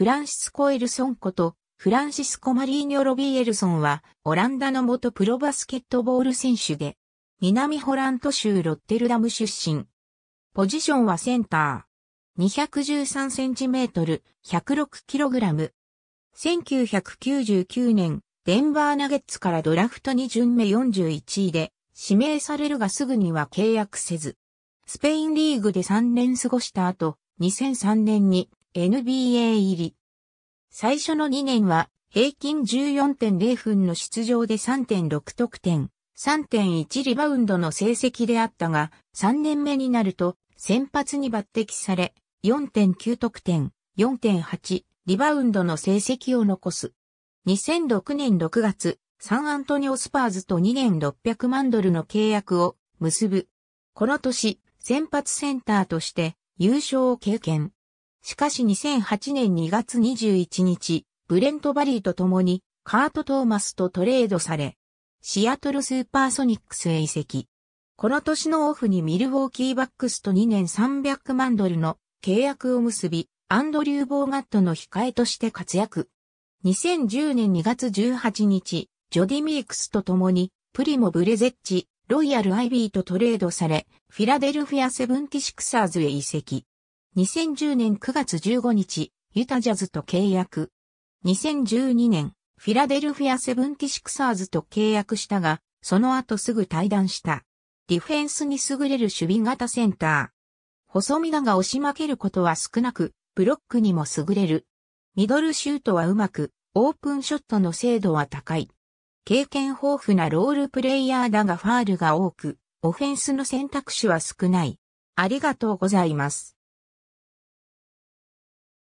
フランシスコ・エルソンこと、フランシスコ・マリーニョ・ロビー・エルソンは、オランダの元プロバスケットボール選手で、南ホラント州ロッテルダム出身。ポジションはセンター。213センチメートル、106キログラム。1999年、デンバーナゲッツからドラフト2巡目41位で、指名されるがすぐには契約せず、スペインリーグで3年過ごした後、2003年に NBA 入り。最初の2年は平均14.0分の出場で3.6得点、3.1リバウンドの成績であったが、3年目になると先発に抜擢され、4.9得点、4.8リバウンドの成績を残す。2006年6月、サンアントニオスパーズと2年600万ドルの契約を結ぶ。この年、先発センターとして優勝を経験。しかし2008年2月21日、ブレント・バリーと共にカート・トーマスとトレードされ、シアトル・スーパーソニックスへ移籍。この年のオフにミルウォーキーバックスと2年300万ドルの契約を結び、アンドリュー・ボーガットの控えとして活躍。2010年2月18日、ジョディ・ミークスと共に、プリモ・ブレゼッチ、ロイヤル・アイビーとトレードされ、フィラデルフィア・セブンティシクサーズへ移籍。2010年9月15日、ユタジャズと契約。2012年、フィラデルフィアセブンティシクサーズと契約したが、その後すぐ退団した。ディフェンスに優れる守備型センター。細身だが押し負けることは少なく、ブロックにも優れる。ミドルシュートはうまく、オープンショットの精度は高い。経験豊富なロールプレイヤーだがファールが多く、オフェンスの選択肢は少ない。ありがとうございます。